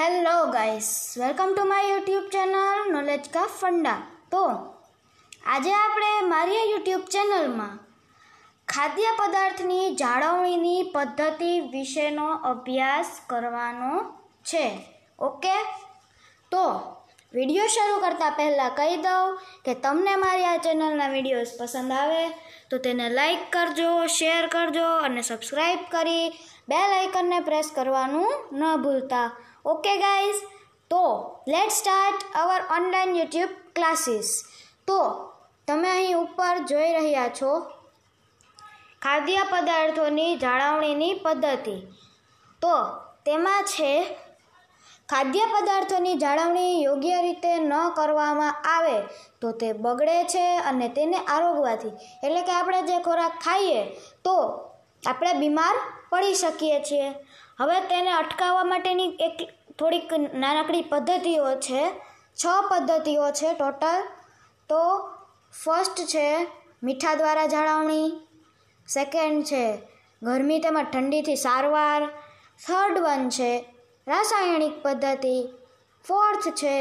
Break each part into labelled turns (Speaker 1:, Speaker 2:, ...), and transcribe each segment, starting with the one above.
Speaker 1: hello guys welcome to my YouTube channel knowledge કા ફંડા તો આજે આપણે મારી યુટ્યુબ ચેનલમાં ખાદ્ય પદાર્થની જાળવણીની પદ્ધતિ વિશેનો અભ્યાસ કરવાનો છે ઓકે તો વિડીયો શરૂ કરતાં પહેલાં કહી દઉં કે તમને મારી આ ચેનલના વિડીયોઝ પસંદ આવે તો તેને લાઈક કરજો શેર કરજો અને સબસ્ક્રાઈબ કરી બે લાઇકનને પ્રેસ કરવાનું ન ભૂલતા ઓકે ગાઈઝ તો let start our online YouTube classes તો તમે અહીં ઉપર જોઈ રહ્યા છો ખાદ્ય પદાર્થોની જાળવણીની પદ્ધતિ તો તેમાં છે ખાદ્ય પદાર્થોની જાળવણી યોગ્ય રીતે ન કરવામાં આવે તો તે બગડે છે અને તેને આરોગવાથી એટલે કે આપણે જે ખોરાક ખાઈએ તો આપણે બીમાર પડી શકીએ છીએ હવે તેને અટકાવવા માટેની એક થોડીક નાનકડી પદ્ધતિઓ છે છ પદ્ધતિઓ છે ટોટલ તો ફર્સ્ટ છે મીઠા દ્વારા જાળવણી સેકન્ડ છે ગરમી તેમજ ઠંડીથી સારવાર થર્ડ વન છે રાસાયણિક પદ્ધતિ ફોર્થ છે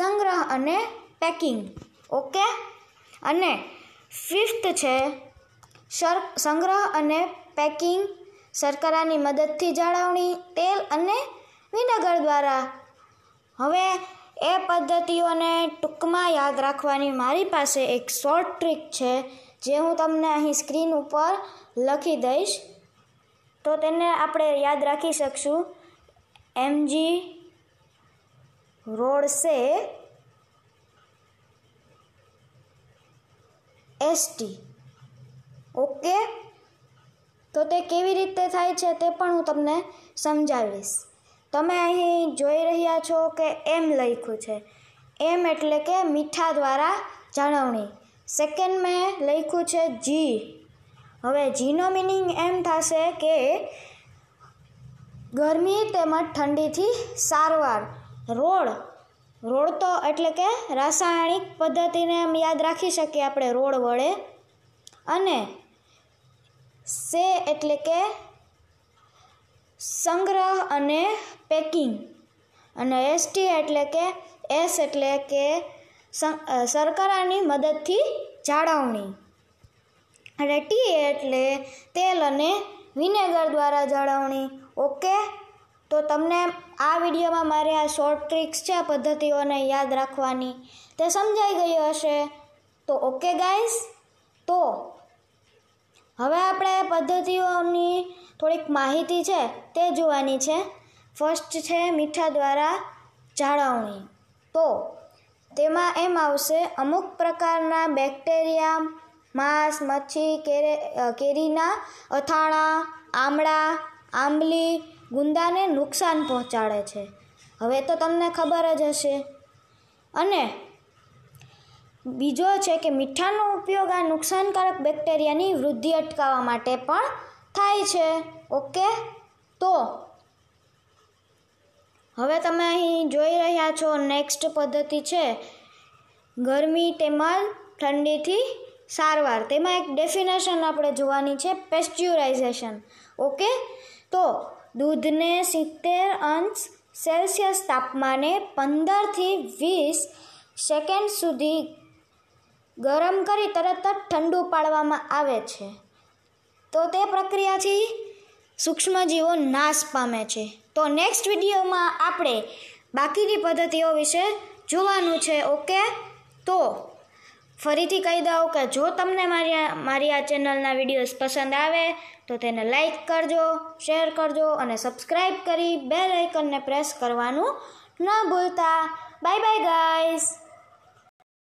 Speaker 1: સંગ્રહ અને પેકિંગ ઓકે અને ફિફ્થ છે સંગ્રહ અને પેકિંગ શર્કરાની મદદથી જાળવણી તેલ અને વિનેગર દ્વારા હવે એ પદ્ધતિઓને ટૂંકમાં યાદ રાખવાની મારી પાસે એક શોર્ટ ટ્રીક છે જે હું તમને અહીં સ્ક્રીન ઉપર લખી દઈશ તો તેને આપણે યાદ રાખી શકશું એમજી રોડસે એસટી ઓકે તો તે કેવી રીતે થાય છે તે પણ હું તમને સમજાવીશ તમે અહીં જોઈ રહ્યા છો કે એમ લખ્યું છે એમ એટલે કે મીઠા દ્વારા જાળવણી સેકન્ડ મેં લખ્યું છે જી હવે જીનો મિનિંગ એમ થશે કે ગરમી તેમજ ઠંડીથી સારવાર રોડ રોડ તો એટલે કે રાસાયણિક પદ્ધતિને યાદ રાખી શકીએ આપણે રોડ વડે અને સે એટલે કે સંગ્રહ અને પેકિંગ અને એસટી એટલે કે એસ એટલે કે શર્કરાની મદદથી જાળવણી અને ટી એટલે તેલ અને વિનેગર દ્વારા જાળવણી ઓકે તો તમને આ વિડીયોમાં મારે આ શોર્ટ ટ્રિક્સ છે આ પદ્ધતિઓને યાદ રાખવાની તે સમજાઈ ગયું હશે તો ઓકે ગાઈસ તો હવે આપણે પદ્ધતિઓની થોડીક માહિતી છે તે જોવાની છે ફર્સ્ટ છે મીઠા દ્વારા જાળવણી તો તેમાં એમ આવશે અમુક પ્રકારના બેક્ટેરિયા માંસ મચ્છી કેરે કેરીના અથાણા આમળા આંબલી ગુંદાને નુકસાન પહોંચાડે છે હવે તો તમને ખબર જ હશે અને બીજો છે કે મીઠાનો ઉપયોગ આ નુકસાનકારક બેક્ટેરિયાની વૃદ્ધિ અટકાવવા માટે પણ થાય છે ઓકે તો હવે તમે અહીં જોઈ રહ્યા છો નેક્સ્ટ પદ્ધતિ છે ગરમી તેમજ ઠંડીથી સારવાર તેમાં એક ડેફિનેશન આપણે જોવાની છે પેસ્ચ્યુરાઇઝેશન ઓકે તો દૂધને સિત્તેર અંશ સેલ્સિયસ તાપમાને પંદરથી વીસ સેકન્ડ સુધી ગરમ કરી તરત જ ઠંડુ પાડવામાં આવે છે તો તે પ્રક્રિયાથી સૂક્ષ્મજીવો નાશ પામે છે તો નેક્સ્ટ વિડીયોમાં આપણે બાકીની પદ્ધતિઓ વિશે જોવાનું છે ઓકે તો ફરીથી કહી દઉં કે જો તમને મારી મારી આ ચેનલના વિડીયોઝ પસંદ આવે તો તેને લાઇક કરજો શેર કરજો અને સબસ્ક્રાઈબ કરી બેલ આઇકનને પ્રેસ કરવાનું ન ભૂલતા બાય બાય ગાઈઝ